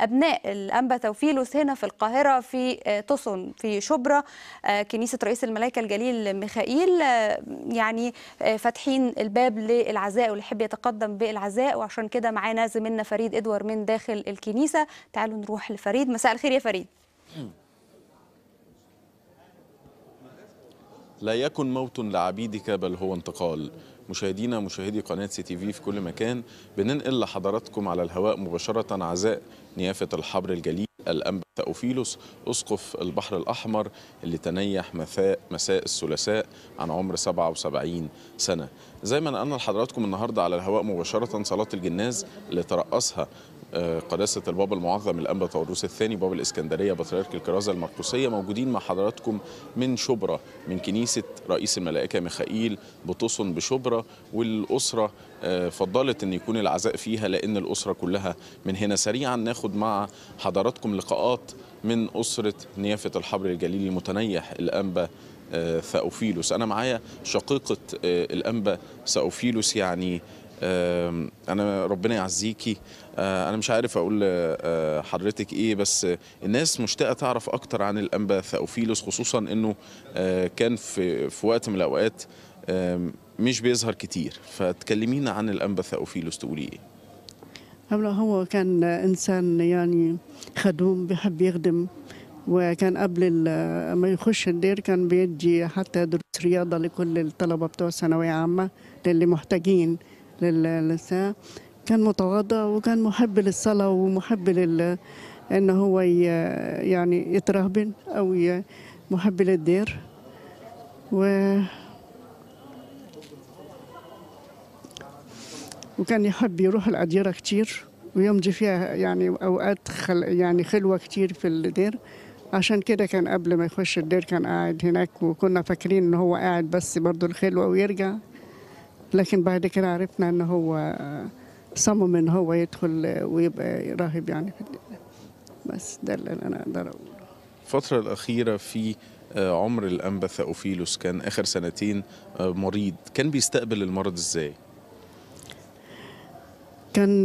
أبناء الأنبا توفيلوس هنا في القاهرة في طسن آه، في شبرا آه، كنيسة رئيس الملائكة الجليل ميخائيل آه، يعني فاتحين الباب للعزاء واللي يحب يتقدم بالعزاء وعشان كده معانا زميلنا فريد إدوار من داخل الكنيسة تعالوا نروح لفريد مساء الخير يا فريد لا يكن موت لعبيدك بل هو انتقال مشاهدينا مشاهدي قناة سي تي في في كل مكان بننقل لحضراتكم على الهواء مباشرة عزاء نيافة الحبر الجليل الأنبا تأوفيلوس أسقف البحر الأحمر اللي تنيح مساء, مساء الثلاثاء عن عمر 77 سنة زي ما نقلنا لحضراتكم النهاردة على الهواء مباشرة صلاة الجناز اللي ترأسها آه، قداسة البابا المعظم الأنبا طاووس الثاني بابا الإسكندرية بطريرك الكرازة المرقسية موجودين مع حضراتكم من شبرا من كنيسة رئيس الملائكة ميخائيل بتصن بشبرا والأسرة آه، فضلت أن يكون العزاء فيها لأن الأسرة كلها من هنا سريعا ناخد مع حضراتكم لقاءات من أسرة نيافة الحبر الجليلي المتنيح الأنبا آه، ثأوفيلوس أنا معايا شقيقة الأنبا ثأوفيلوس يعني انا ربنا يعزيكي آه، انا مش عارف اقول لحضرتك آه، ايه بس الناس مشتاقه تعرف اكتر عن الانبا ثاوفيلوس خصوصا انه آه، كان في في وقت من الاوقات مش بيظهر كتير فتكلمينا عن الانبا ثاوفيلوس تقولي ايه هو كان انسان يعني خدوم بيحب يخدم وكان قبل ما يخش الدير كان بيدي حتى دروس رياضه لكل الطلبه بتوع ثانويه عامه للي محتاجين للساعة كان متواضع وكان محب للصلاة ومحب لل إن هو يعني يترهبن أو محب للدير و وكان يحب يروح الأديرة كتير ويمضي فيها يعني أوقات خل يعني خلوة كتير في الدير عشان كده كان قبل ما يخش الدير كان قاعد هناك وكنا فاكرين إن هو قاعد بس برضه الخلوة ويرجع لكن بعد كده عرفنا ان هو آه، صمم ان هو يدخل آه، ويبقى راهب يعني في الدنيا بس ده اللي انا اقدر اقوله الفترة الأخيرة في آه، عمر الأنبا ثأوفيلوس كان آخر سنتين مريض كان بيستقبل المرض إزاي؟ كان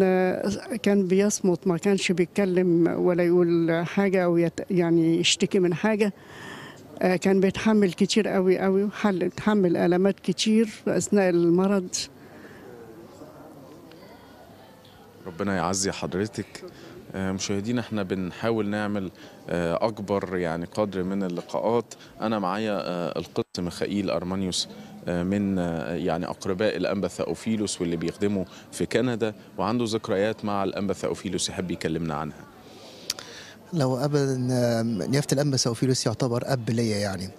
كان بيصمت ما كانش بيتكلم ولا يقول حاجة أو يعني يشتكي من حاجة آه، كان بيتحمل كتير قوي قوي وحل تحمل ألمات كتير أثناء المرض ربنا يعزي حضرتك آه، مشاهدينا احنا بنحاول نعمل آه، اكبر يعني قدر من اللقاءات انا معايا القط ميخائيل ارمانيوس من يعني اقرباء الأنبثة اوفيلوس واللي بيخدموا في كندا وعنده ذكريات مع الأنبثة اوفيلوس يحب يكلمنا عنها لو ابدا نيافه الأنبا سوفيلوس يعتبر اب ليا يعني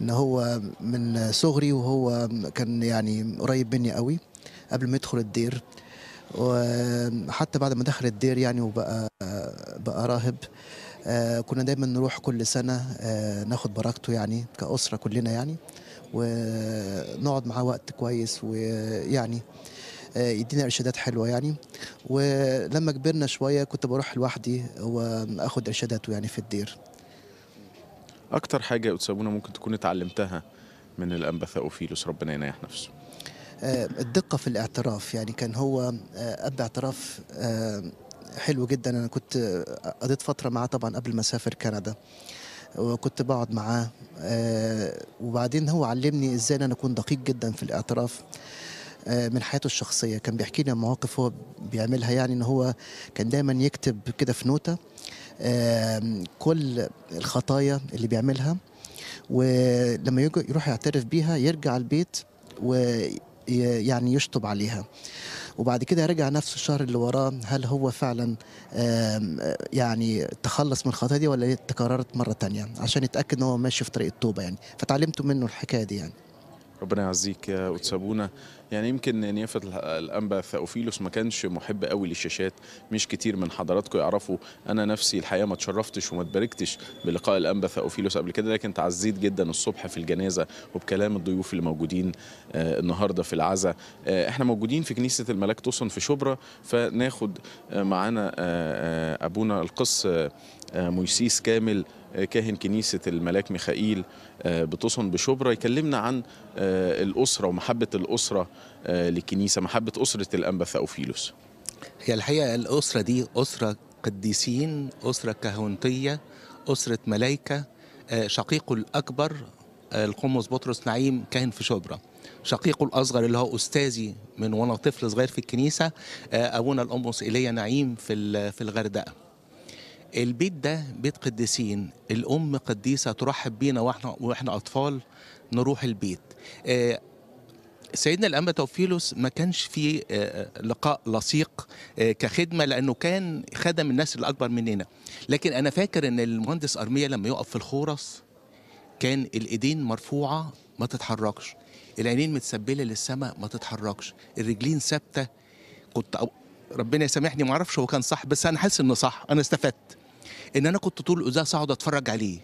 ان هو من صغري وهو كان يعني قريب مني قوي قبل ما يدخل الدير وحتى بعد ما دخل الدير يعني وبقى بقى راهب آه، كنا دايما نروح كل سنه آه، ناخد بركته يعني كاسره كلنا يعني ونقعد معاه وقت كويس ويعني آه، يدينا ارشادات حلوه يعني ولما كبرنا شويه كنت بروح لوحدي واخد ارشاداته يعني في الدير اكتر حاجه يا ممكن تكون اتعلمتها من ثاوفيلوس ربنا ينايح نفسه آه، الدقه في الاعتراف يعني كان هو اب آه، اعتراف حلو جدا انا كنت قضيت فتره معاه طبعا قبل ما اسافر كندا وكنت بقعد معاه وبعدين هو علمني ازاي ان انا اكون دقيق جدا في الاعتراف آه، من حياته الشخصيه كان بيحكي لنا مواقف هو بيعملها يعني ان هو كان دايما يكتب كده في نوته كل الخطايا اللي بيعملها ولما يروح يعترف بيها يرجع البيت ويعني يشطب عليها وبعد كده رجع نفسه الشهر اللي وراه هل هو فعلا يعني تخلص من الخطايا دي ولا تكررت مره تانية عشان يتاكد ان هو ماشي في طريق التوبه يعني فتعلمت منه الحكايه دي يعني ربنا يعزيك يا اوتسابونا يعني يمكن نيافه الانبا ثاوفيلوس ما كانش محب قوي للشاشات مش كتير من حضراتكم يعرفوا انا نفسي الحقيقه ما تشرفتش وما تباركتش بلقاء الانبا ثاوفيلوس قبل كده لكن تعزيت جدا الصبح في الجنازه وبكلام الضيوف اللي موجودين آه، النهارده في العزاء آه، احنا موجودين في كنيسه الملاك توسن في شبرا فناخد آه، معانا ابونا القس مويسيس كامل كاهن كنيسة الملاك ميخائيل آه، بتصن بشبرا يكلمنا عن آه، الأسرة ومحبة الأسرة آه، للكنيسة محبة أسرة الأنبا ثأوفيلوس هي الحقيقة الأسرة دي أسرة قديسين أسرة كهنتية أسرة ملايكة شقيقه الأكبر القمص بطرس نعيم كاهن في شبرا شقيقه الاصغر اللي هو استاذي من وانا طفل صغير في الكنيسه ابونا القمص ايليا نعيم في الغردقه البيت ده بيت قديسين الأم قديسة ترحب بينا وإحنا, وإحنا أطفال نروح البيت آه، سيدنا الأنبا توفيلوس ما كانش في آه، لقاء لصيق آه، كخدمة لأنه كان خدم الناس الأكبر مننا لكن أنا فاكر أن المهندس أرمية لما يقف في الخورس كان الإيدين مرفوعة ما تتحركش العينين متسبله للسماء ما تتحركش الرجلين ثابته كنت ربنا يسامحني ما اعرفش هو كان صح بس انا حاسس انه صح انا استفدت ان انا كنت طول القزاز اقعد اتفرج عليه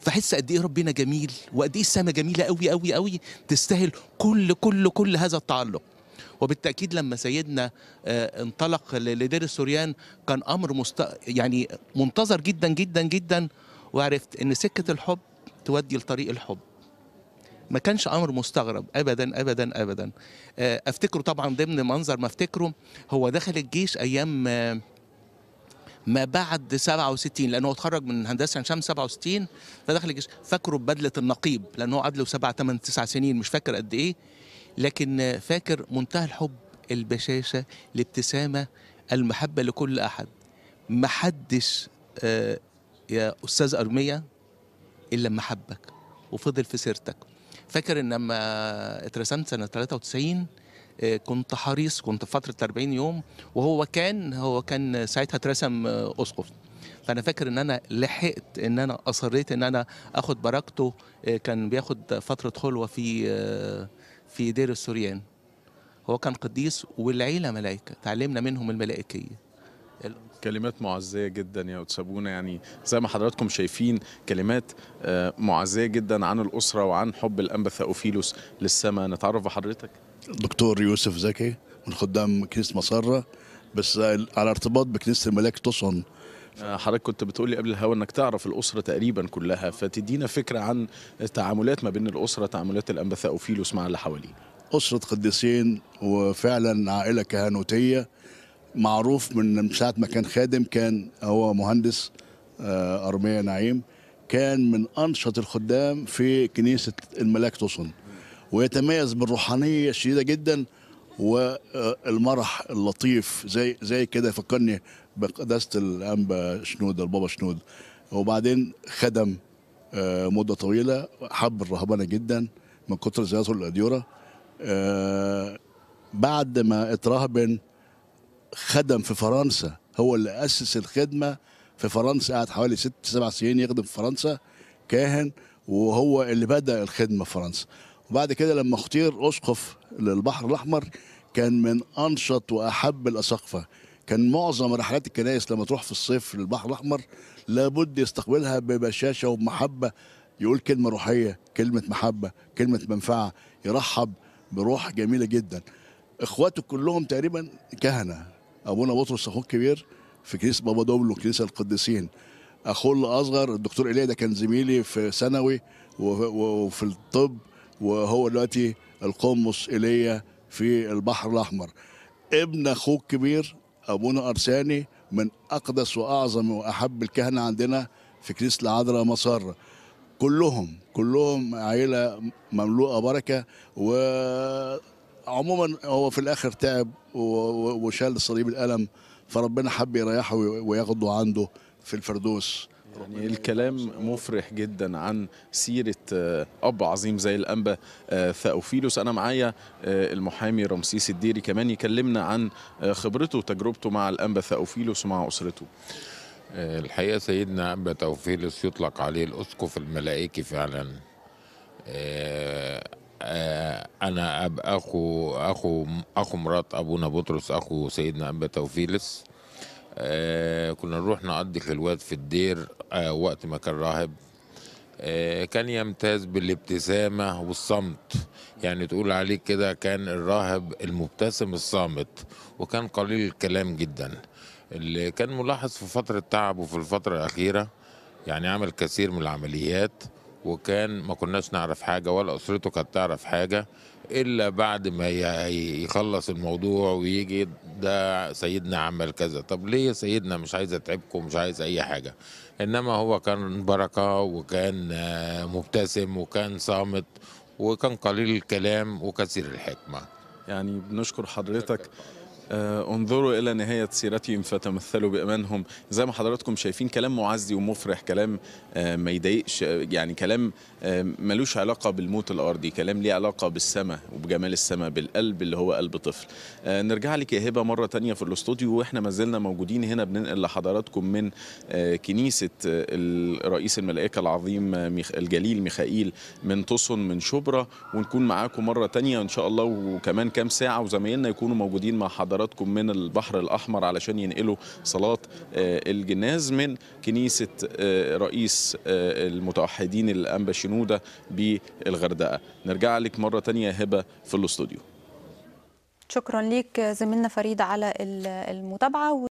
فاحس قد ايه ربنا جميل وقد ايه السماء جميله قوي قوي قوي تستاهل كل كل كل هذا التعلق وبالتاكيد لما سيدنا آه، انطلق لدير السوريان كان امر مست... يعني منتظر جدا جدا جدا وعرفت ان سكه الحب تودي لطريق الحب ما كانش امر مستغرب ابدا ابدا ابدا آه، افتكره طبعا ضمن منظر ما افتكره هو دخل الجيش ايام آه، ما بعد 67 لانه اتخرج من هندسه عين شمس 67 فدخل الجيش فاكره ببدله النقيب لانه قعد له سبع ثمان تسع سنين مش فاكر قد ايه لكن آه، فاكر منتهى الحب البشاشه الابتسامه المحبه لكل احد محدش يا استاذ ارميه الا لما حبك وفضل في سيرتك فاكر ان لما اترسمت سنه 93 آه، كنت حريص كنت في فتره 40 يوم وهو كان هو كان ساعتها اترسم اسقف آه، فانا فاكر ان انا لحقت ان انا اصريت ان انا اخد بركته آه، كان بياخد فتره خلوه في في دير السوريان هو كان قديس والعيله ملائكه تعلمنا منهم الملائكيه كلمات معزية جدا يا وتسابونا يعني زي ما حضراتكم شايفين كلمات آه، معزية جدا عن الأسرة وعن حب الأنبثة أوفيلوس للسماء نتعرف بحضرتك دكتور يوسف زكي من خدام كنيسة مصرة بس على ارتباط بكنيسة الملاك توسون آه، حضرتك كنت بتقولي قبل الهوا انك تعرف الاسره تقريبا كلها فتدينا فكره عن التعاملات ما بين الاسره تعاملات الانبثاء ثأوفيلوس مع اللي حواليه اسره قديسين وفعلا عائله كهنوتيه معروف من ساعه ما كان خادم كان هو مهندس آه، ارميه نعيم كان من انشط الخدام في كنيسه الملاك توسن ويتميز بالروحانيه الشديده جدا والمرح اللطيف زي زي كده فكرني بقداسه الانبا شنوده البابا شنود وبعدين خدم آه، مده طويله حب الرهبنه جدا من كتر زيارته للاديوره آه، بعد ما اترهبن خدم في فرنسا هو اللي أسس الخدمة في فرنسا قعد حوالي ست سبع سنين يخدم في فرنسا كاهن وهو اللي بدأ الخدمة في فرنسا وبعد كده لما اختير أسقف للبحر الأحمر كان من أنشط وأحب الأساقفة كان معظم رحلات الكنائس لما تروح في الصيف للبحر الأحمر لابد يستقبلها ببشاشة وبمحبة يقول كلمة روحية كلمة محبة كلمة منفعة يرحب بروح جميلة جدا اخواته كلهم تقريبا كهنه ابونا بطرس اخوه الكبير في كنيسه بابا دوبلو كنيسه القديسين اخوه الاصغر الدكتور ايليا ده كان زميلي في ثانوي وفي الطب وهو دلوقتي القمص ايليا في البحر الاحمر ابن اخوه الكبير ابونا ارساني من اقدس واعظم واحب الكهنه عندنا في كنيسه العذراء مسار كلهم كلهم عائله مملوءه بركه و عموما هو في الاخر تعب وشال صليب الالم فربنا حب يريحه وياخده عنده في الفردوس يعني الكلام مفرح جدا عن سيرة آه، أب عظيم زي الأنبا آه، ثأوفيلوس أنا معايا آه، المحامي رمسيس الديري كمان يكلمنا عن خبرته وتجربته مع الأنبا ثأوفيلوس ومع أسرته الحقيقة سيدنا أنبا ثأوفيلوس يطلق عليه الأسقف الملائكي فعلا آه، انا أب اخو اخو اخو مرات ابونا بطرس اخو سيدنا ابا توفيلس آه، كنا نروح نقضي خلوات في الدير آه، وقت ما كان راهب كان يمتاز بالابتسامة والصمت يعني تقول عليه كده كان الراهب المبتسم الصامت وكان قليل الكلام جدا اللي كان ملاحظ في فترة تعبه في الفترة الأخيرة يعني عمل كثير من العمليات وكان ما كناش نعرف حاجة ولا أسرته كانت تعرف حاجة إلا بعد ما يخلص الموضوع ويجي ده سيدنا عمل كذا طب ليه سيدنا مش عايز أتعبكم مش عايز أي حاجة إنما هو كان بركة وكان مبتسم وكان صامت وكان قليل الكلام وكثير الحكمة يعني بنشكر حضرتك آه، انظروا إلى نهاية سيرتهم فتمثلوا بأمانهم زي ما حضراتكم شايفين كلام معزي ومفرح كلام آه، ما يضايقش يعني كلام آه، ملوش علاقة بالموت الأرضي كلام ليه علاقة بالسماء وبجمال السماء بالقلب اللي هو قلب طفل نرجع لك يا هبة مرة ثانيه في الاستوديو وإحنا ما زلنا موجودين هنا بننقل لحضراتكم من كنيسة الرئيس الملائكة العظيم الجليل ميخائيل من طوسون من شبرا ونكون معاكم مرة ثانيه إن شاء الله وكمان كام ساعة وزمايلنا يكونوا موجودين مع حضراتكم حضراتكم من البحر الأحمر علشان ينقلوا صلاة آه، الجناز من كنيسة آه، رئيس آه، المتوحدين الأنبا شنودة بالغردقة نرجع لك مرة تانية هبة في الاستوديو شكرا ليك زميلنا فريد على المتابعة